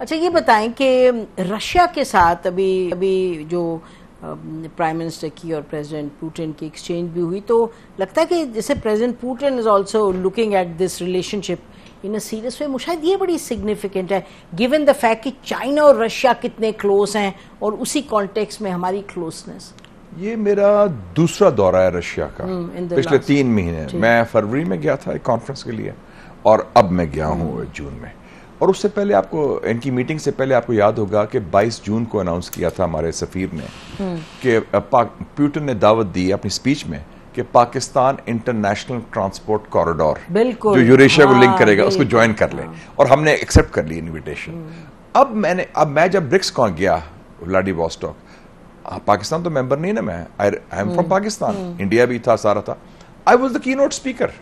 अच्छा ये बताएं कि रशिया के साथ अभी अभी जो प्राइम मिनिस्टर की और प्रेसिडेंट पुटिन की एक्सचेंज भी हुई तो लगता है कि जैसे president Putin is also looking at this relationship in a serious way मुशायद ये बड़ी सिग्निफिकेंट है गिवन द फैक्ट कि चाइना और रशिया कितने क्लोज हैं और उसी कॉन्टेक्स में हमारी क्लोजनेस ये मेरा दूसरा दौरा है रशिया का hmm, पिछले तीन महीने मैं फरवरी में गया था एक कॉन्फ्रेंस के लिए और अब मैं गया हूँ hmm। जून में और उससे पहले आपको इनकी मीटिंग से पहले आपको याद होगा कि 22 जून को अनाउंस किया था हमारे सफीर ने हम्म। कि प्यूटन ने दावत दी अपनी स्पीच में कि पाकिस्तान इंटरनेशनल ट्रांसपोर्ट कॉरिडोर जो यूरेशिया हाँ, को लिंक करेगा उसको ज्वाइन कर ले हाँ। और हमने एक्सेप्ट कर ली इनविटेशन हम्म। अब मैंने अब मैं जब ब्रिक्स कौन गया वॉस्टॉक पाकिस्तान तो मेंबर नहीं ना मैं I am from Pakistan India hmm. भी था सारा था I was the keynote speaker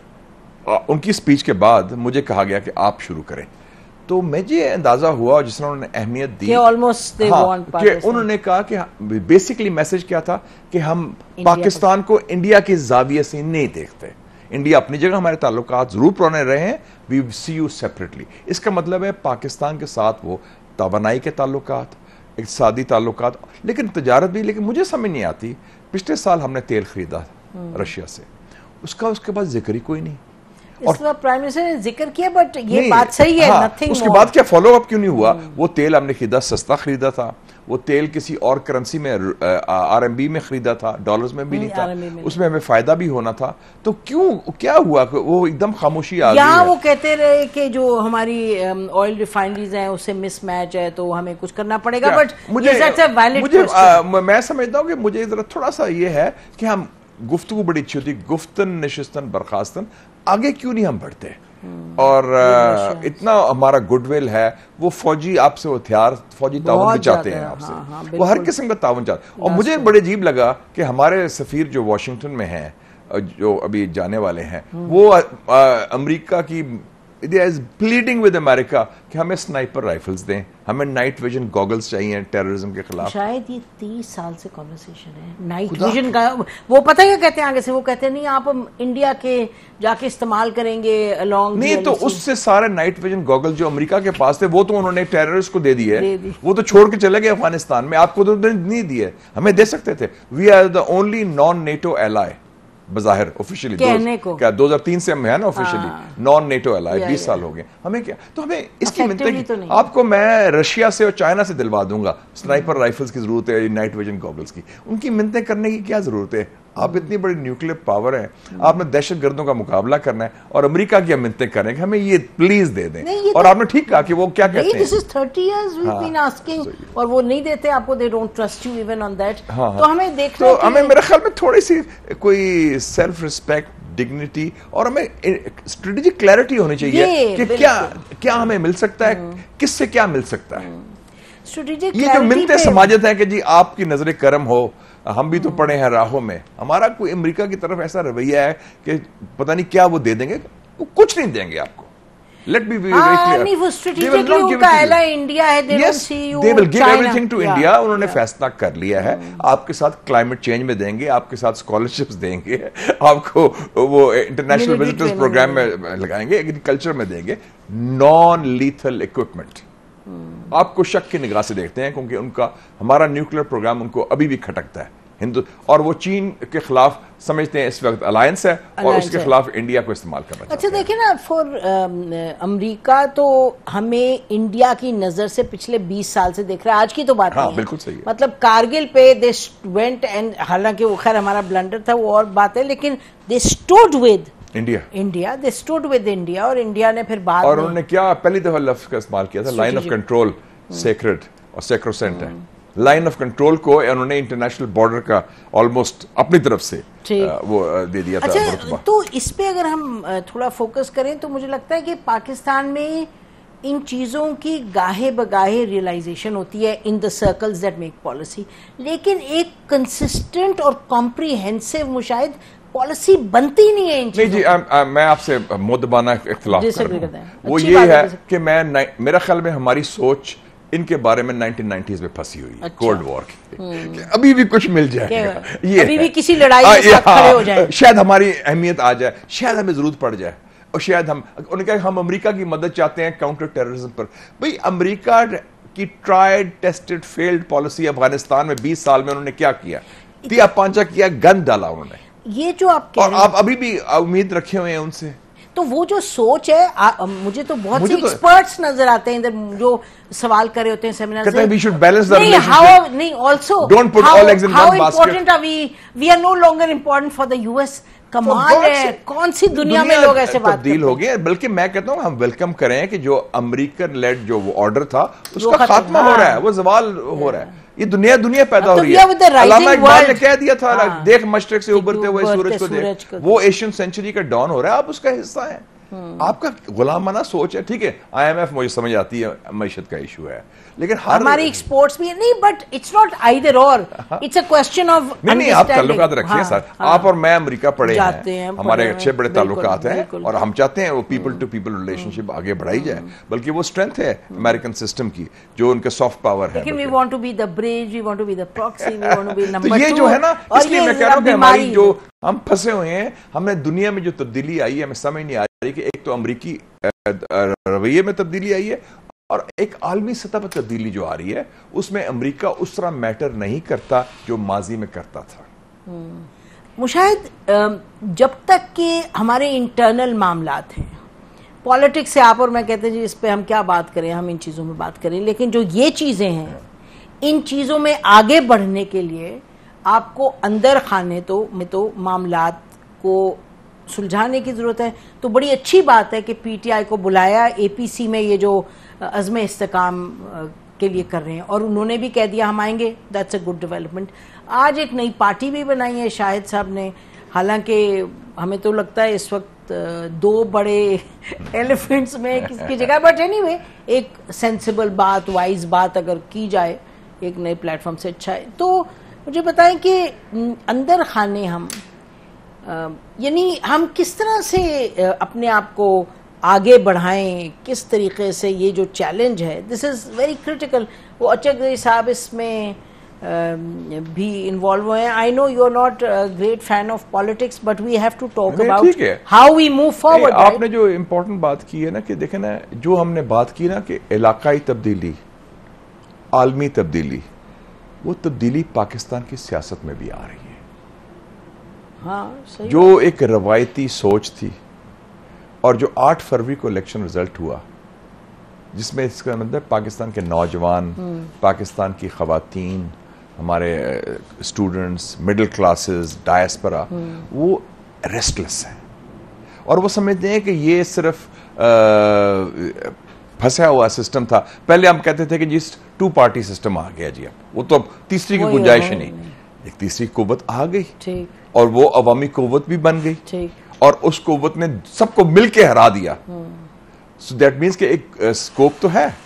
उनकी स्पीच के बाद मुझे कहा गया कि आप शुरू करें तो मुझे अंदाजा हुआ जिस तरह उन्होंने अहमियत दी ऑलमोस्ट हाँ, कि उन्होंने कहा कि बेसिकली मैसेज क्या था कि हम पाकिस्तान को इंडिया के जाविये से नहीं देखते इंडिया अपनी जगह हमारे ताल्लुक जरूर पुराने रहे हैं वी सी यू सेपरेटली इसका मतलब है पाकिस्तान के साथ वो तोनाई के ताल्लुक इकतदी ताल्लुक लेकिन तजारत भी लेकिन मुझे समझ नहीं आती पिछले साल हमने तेल खरीदा हम्म। रशिया से उसका उसके बाद जिक्र ही कोई नहीं इस प्राइम मिनिस्टर ने जिक्र किया बट ये बात सही है नथिंग हाँ, उसके बाद क्या फॉलो अप क्यों नहीं हुआ hmm. वो तेल हमने खरीदा सस्ता खरीदा था वो तेल किसी और करेंसी में आरएमबी में खरीदा था डॉलर्स में भी नहीं, नहीं था उसमें हमें फायदा भी होना था तो क्यों क्या हुआ वो एकदम खामोशी आ गई वो कहते रहे कि जो हमारी ऑयल रिफाइनरीज हैं उससे मिसमैच है तो हमें कुछ करना पड़ेगा बट मुझे मुझे मैं समझता हूँ कि मुझे थोड़ा सा ये है कि हम गुफ्तु बड़ी अच्छी होती गुफ्तन नशस्तन बर्खास्तन आगे क्यों नहीं हम बढ़ते हम्म। और इतना हमारा गुडविल है वो फौजी आपसे हथियार फौजी ताउन भी चाहते हैं आपसे हाँ, हाँ, वो हर किस्म का ताउन चाहते और मुझे बड़े अजीब लगा कि हमारे सफ़ीर जो वाशिंगटन में हैं जो अभी जाने वाले हैं हम्म। वो अमेरिका की they is pleading with America कि हमें स्नाइपर राइफल्स दें हमें नाइट विजन गॉगल्स चाहिए टेररिज्म के खिलाफ शायद ये तीस साल से कॉन्वर्सेशन है नाइट विजन का वो पता है क्या कहते हैं आगे से वो कहते हैं नहीं आप इंडिया के जाके इस्तेमाल करेंगे अलोंग नहीं तो उससे सारे नाइट विजन गॉगल जो अमेरिका के पास थे वो तो उन्होंने टेररिस्ट को दे दिए वो तो छोड़ के चले गए अफगानिस्तान में आपको तो नहीं दिए हमें दे सकते थे we are the only non NATO ally बज़ाहिर ऑफिशियली दो हजार क्या 2003 से हम है ना ऑफिशियली नॉन नेटो अलाय बीस साल हो गए हमें क्या तो हमें इसकी मिलते तो आपको मैं रशिया से और चाइना से दिलवा दूंगा स्नाइपर हम्म। राइफल्स की जरूरत है नाइट विजन गॉगल्स की उनकी मिनतें करने की क्या जरूरत है आप हम्म। इतनी बड़ी न्यूक्लियर पावर है आपने दहशत गर्दों का मुकाबला करना है और अमरीका की मिनतें करें कि हमें ये प्लीज दे दें और तो- आपने ठीक कहा कि वो क्या कहते हैं thirty years we been asking और वो नहीं देते आपको they don't trust you even on that तो हमें देखना तो हमें मेरे ख्याल में थोड़ी सी कोई सेल्फ रिस्पेक्ट डिग्निटी और हमें स्ट्रेटेजिक क्लैरिटी होनी चाहिए कि क्या क्या हमें मिल सकता है हम्म। किससे क्या मिल सकता है स्ट्रेटेजिक हम्म। ये जो मिलते समाजत है कि जी आपकी नजर करम हो हम भी तो पड़े हैं राहों में हमारा कोई अमेरिका की तरफ ऐसा रवैया है कि पता नहीं क्या वो दे देंगे वो कुछ नहीं देंगे आपको लेट बी वेरी इंडिया उन्होंने फैसला कर लिया है hmm। आपके साथ क्लाइमेट चेंज में देंगे आपके साथ स्कॉलरशिप देंगे आपको वो इंटरनेशनल विजिटर्स प्रोग्राम में लगाएंगे एग्रीकल्चर में देंगे नॉन लीथल इक्विपमेंट आपको शक की निगाह से देखते हैं क्योंकि उनका हमारा न्यूक्लियर प्रोग्राम उनको अभी भी खटकता है हिंदू और वो चीन के खिलाफ समझते हैं इस वक्त अलायंस है अलायंस और उसके खिलाफ इंडिया को इस्तेमाल करना अच्छा देखिए ना फॉर um, अमेरिका तो हमें इंडिया की नजर से पिछले 20 साल से देख रहा है आज की तो बात हाँ, नहीं बिल्कुल सही है। मतलब कारगिल पे दे वेंट एंड हालांकि वो खैर हमारा ब्लंडर था वो और बात है लेकिन they stood with India India they stood with India और इंडिया ने फिर बात और उन्होंने क्या पहली दफा लफ्ज का इस्तेमाल किया था लाइन ऑफ कंट्रोल सेक्रेट और सेक्रोसेंट है हम्म। लाइन ऑफ कंट्रोल को उन्होंने इंटरनेशनल बॉर्डर का ऑलमोस्ट अपनी तरफ से वो दे दिया अच्छा, तो इस पे अगर हम थोड़ा फोकस करें तो मुझे लगता है कि पाकिस्तान में इन चीज़ों की गाहे बगाहे रियलाइजेशन होती है in the circles that make policy लेकिन एक कंसिस्टेंट और कॉम्प्रीहेंसिव मुशाहिद पॉलिसी बनती नहीं है इन नहीं जी आ, आ, मैं आपसे मोदबाना इख्तलाफ वो ये है कि मैं मेरा ख्याल में हमारी सोच इनके बारे में 1990s में फंसी हुई अच्छा। कोल्ड वॉर की हम्म। अभी भी कुछ मिल जाए ये अभी भी किसी लड़ाई में साथ खड़े हाँ, हो जाए शायद हमारी अहमियत आ जाए शायद हमें जरूरत पड़ जाए और शायद हम उन्होंने कहा हम अमेरिका की मदद चाहते हैं काउंटर टेररिज्म पर भाई अमेरिका की tried tested failed policy Afghanistan में 20 साल में उन्होंने क्या किया दिया पांचा किया गन डाला उन्होंने ये जो आप कह रहे हैं आप अभी भी उम्मीद रखे हुए हैं उनसे तो वो जो सोच है आ, मुझे तो बहुत से एक्सपर्ट्स तो, नजर आते हैं इधर जो सवाल करे होते हैं सेमिनार से वी शुड बैलेंस नहीं हाउ नहीं also don't put all eggs in one basket how important are we we are no longer important for the US कमाल है कौन सी दुनिया, में लोग ऐसे बात तब्दील हो गए बल्कि मैं कहता हूँ हम वेलकम करें कि जो अमरीकन लेड जो ऑर्डर था उसका खात्मा हो रहा है हाँ। वो जवाल हो रहा है ये दुनिया दुनिया पैदा तो हो रही है ने कह दिया था हाँ। देख मशरक से उभरते हुए सूरज को देख वो एशियन सेंचुरी का डॉन हो रहा है आप उसका हिस्सा है हाँ। आपका गुलामाना सोच है ठीक है आईएमएफ मुझे समझ आती है मीशत का इशू है लेकिन हर हमारी एक्सपोर्ट्स भी नहीं बट इट्स नॉट आइदर और इट्स अ क्वेश्चन ऑफ नहीं नहीं आप ताल्लुकात रखिए हाँ, सर हाँ। आप और मैं अमेरिका पढ़े हैं, हैं हमारे अच्छे बड़े ताल्लुकात हैं और हम चाहते हैं वो पीपल टू पीपल रिलेशनशिप आगे बढ़ाई जाए बल्कि वो स्ट्रेंथ है अमेरिकन सिस्टम की जो उनके सॉफ्ट पावर है लेकिन we want to be the bridge we want to be the proxy we want to be number 2 ये जो है ना इसलिए मैं कह रहा हूं कि हमारी जो हम फंसे हुए हैं हमें दुनिया में जो तब्दीली आई है हमें समझ नहीं आ है कि एक तो अमरीकी रवैये में तब्दीली आई है और एक आलमी सतह पर तब्दीली जो आ रही है उसमें अमरीका उस तरह मैटर नहीं करता जो माजी में करता था हम्म। मुशाहिद जब तक कि हमारे इंटरनल मामला हैं पॉलिटिक्स से आप और मैं कहते हैं जी इस पर हम क्या बात करें हम इन चीज़ों में बात करें लेकिन जो ये चीज़ें हैं इन चीज़ों में आगे बढ़ने के लिए आपको अंदर खाने तो में तो मामला को सुलझाने की ज़रूरत है तो बड़ी अच्छी बात है कि पीटीआई को बुलाया एपीसी में ये जो अज़म इस्तकाम के लिए कर रहे हैं और उन्होंने भी कह दिया हम आएंगे दैट्स अ गुड डेवलपमेंट आज एक नई पार्टी भी बनाई है शाहिद साहब ने हालांकि हमें तो लगता है इस वक्त दो बड़े एलिफेंट्स में किसकी जगह बट एनी anyway, एक सेंसिबल बात वाइज बात अगर की जाए एक नए प्लेटफॉर्म से अच्छा है तो मुझे बताएं कि अंदर खाने हम यानी हम किस तरह से अपने आप को आगे बढ़ाएं किस तरीके से ये जो चैलेंज है दिस इज़ वेरी क्रिटिकल वो अचक साहब इसमें भी इन्वॉल्व हुए हैं I know you are not great fan of politics but we have to talk about how we move forward आपने जो इम्पोर्टेंट बात की है ना कि देखे ना जो हमने बात की ना कि इलाकाई तब्दीली आलमी तब्दीली वो तब्दीली पाकिस्तान की सियासत में भी आ रही है हाँ, सही जो एक रवायती सोच थी और जो 8 फरवरी को इलेक्शन रिजल्ट हुआ जिसमें इसका मतलब पाकिस्तान के नौजवान हम्म। पाकिस्तान की खातन हमारे स्टूडेंट्स मिडिल क्लासेस डायस्परा वो रेस्टलेस हैं और वो समझते हैं कि ये सिर्फ फंसा हुआ सिस्टम था पहले हम कहते थे कि जिस टू पार्टी सिस्टम आ गया जी अब वो तो अब तीसरी की गुंजाइश ही नहीं एक तीसरी कुवत आ गई और वो अवामी कुवत भी बन गई और उस कुवत ने सबको मिलके हरा दिया सो दैट मीन्स के एक स्कोप तो है